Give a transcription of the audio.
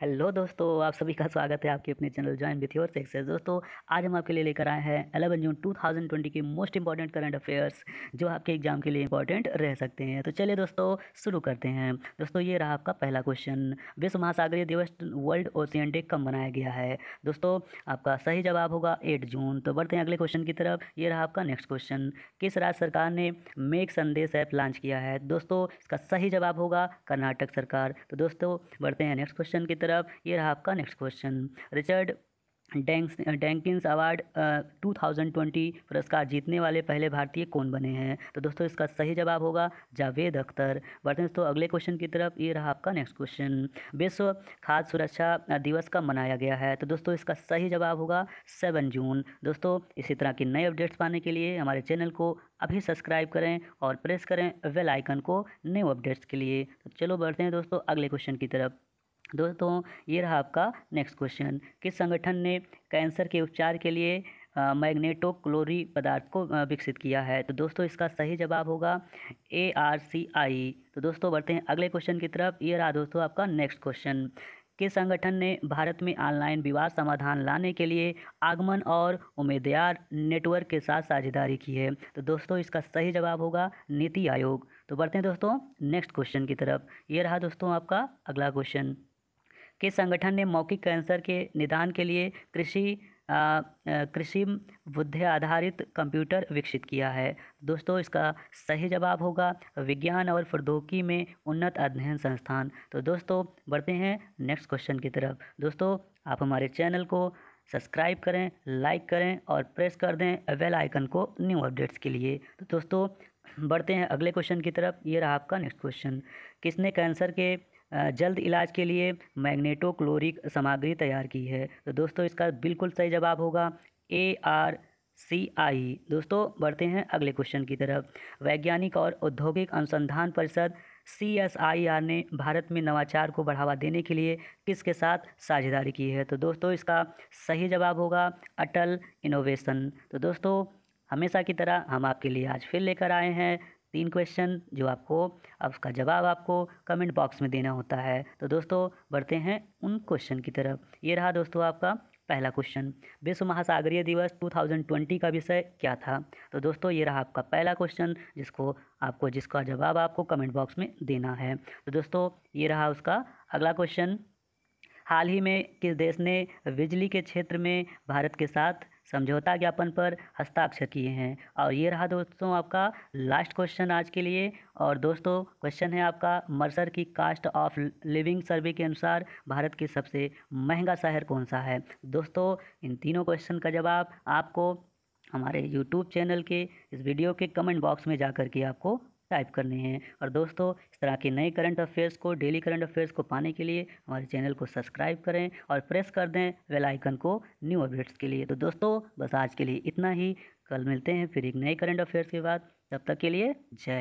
hello दोस्तों आप सभी का स्वागत है आपके अपने channel join with your sex दोस्तों आज हम आपके लिए लेकर आए हैं अलेवन जून 2020 के मोस्ट इंपॉर्टेंट करंट अफेयर्स जो आपके एग्जाम के लिए इंपॉर्टेंट रह सकते हैं तो चलिए दोस्तों शुरू करते हैं दोस्तों ये रहा आपका पहला क्वेश्चन विश्व महासागरीय दिवस वर्ल्ड ओशियन डे कब मनाया गया है दोस्तों आपका सही जवाब होगा एट जून तो बढ़ते हैं अगले क्वेश्चन की तरफ ये रहा आपका नेक्स्ट क्वेश्चन किस राज्य सरकार ने मेक संदेश ऐप लॉन्च किया है दोस्तों इसका सही जवाब होगा कर्नाटक सरकार तो दोस्तों बढ़ते हैं नेक्स्ट क्वेश्चन की तरफ तरफ ये रहा आपका नेक्स्ट क्वेश्चन रिचर्ड डेंक्स डेंकिस अवार्ड टू थाउजेंड ट्वेंटी पुरस्कार जीतने वाले पहले भारतीय कौन बने हैं तो दोस्तों इसका सही जवाब होगा जावेद अख्तर बढ़ते हैं दोस्तों अगले क्वेश्चन की तरफ ये रहा आपका नेक्स्ट क्वेश्चन विश्व खाद्य सुरक्षा दिवस कब मनाया गया है तो दोस्तों इसका सही जवाब होगा सेवन जून दोस्तों इसी तरह के नए अपडेट्स पाने के लिए हमारे चैनल को अभी सब्सक्राइब करें और प्रेस करें वेलाइकन को न्यू अपडेट्स के लिए तो चलो बढ़ते हैं दोस्तों अगले क्वेश्चन की तरफ दोस्तों ये रहा आपका नेक्स्ट क्वेश्चन किस संगठन ने कैंसर के उपचार के लिए मैग्नेटो क्लोरी पदार्थ को विकसित किया है तो दोस्तों इसका सही जवाब होगा ए आर सी आई तो दोस्तों बढ़ते हैं अगले क्वेश्चन की तरफ ये रहा दोस्तों आपका नेक्स्ट क्वेश्चन किस संगठन ने भारत में ऑनलाइन विवाद समाधान लाने के लिए आगमन और उम्मीदवार नेटवर्क के साथ साझेदारी की है तो दोस्तों इसका सही जवाब होगा नीति आयोग तो बढ़ते हैं दोस्तों नेक्स्ट क्वेश्चन की तरफ ये रहा दोस्तों आपका अगला क्वेश्चन के संगठन ने मौखिक कैंसर के निदान के लिए कृषि कृषि बुद्धि आधारित कंप्यूटर विकसित किया है दोस्तों इसका सही जवाब होगा विज्ञान और प्रौद्योगिकी में उन्नत अध्ययन संस्थान तो दोस्तों बढ़ते हैं नेक्स्ट क्वेश्चन की तरफ दोस्तों आप हमारे चैनल को सब्सक्राइब करें लाइक करें और प्रेस कर दें बेल आइकन को न्यू अपडेट्स के लिए तो दोस्तों बढ़ते हैं अगले क्वेश्चन की तरफ ये रहा आपका नेक्स्ट क्वेश्चन किसने कैंसर के जल्द इलाज के लिए मैग्नेटोक्लोरिक सामग्री तैयार की है तो दोस्तों इसका बिल्कुल सही जवाब होगा ए आर सी आई दोस्तों बढ़ते हैं अगले क्वेश्चन की तरफ वैज्ञानिक और औद्योगिक अनुसंधान परिषद सी एस आई आर ने भारत में नवाचार को बढ़ावा देने के लिए किसके साथ साझेदारी की है तो दोस्तों इसका सही जवाब होगा अटल इनोवेशन तो दोस्तों हमेशा की तरह हम आपके लिए आज फिर लेकर आए हैं तीन क्वेश्चन जो आपको अब उसका जवाब आपको कमेंट बॉक्स में देना होता है तो दोस्तों बढ़ते हैं उन क्वेश्चन की तरफ ये रहा दोस्तों आपका पहला क्वेश्चन विश्व महासागरीय दिवस 2020 का विषय क्या था तो दोस्तों ये रहा आपका पहला क्वेश्चन जिसको आपको जिसका जवाब आपको कमेंट बॉक्स में देना है तो दोस्तों ये रहा उसका अगला क्वेश्चन हाल ही में किस देश ने बिजली के क्षेत्र में भारत के साथ समझौता ज्ञापन पर हस्ताक्षर किए हैं और ये रहा दोस्तों आपका लास्ट क्वेश्चन आज के लिए और दोस्तों क्वेश्चन है आपका मर्सर की कास्ट ऑफ लिविंग सर्वे के अनुसार भारत के सबसे महंगा शहर कौन सा है दोस्तों इन तीनों क्वेश्चन का जवाब आपको हमारे यूट्यूब चैनल के इस वीडियो के कमेंट बॉक्स में जा कर के आपको टाइप करने हैं और दोस्तों इस तरह के नए करंट अफेयर्स को डेली करंट अफेयर्स को पाने के लिए हमारे चैनल को सब्सक्राइब करें और प्रेस कर दें वेल आइकन को न्यू अपडेट्स के लिए तो दोस्तों बस आज के लिए इतना ही कल मिलते हैं फिर एक नए करंट अफेयर्स के बाद तब तक के लिए जय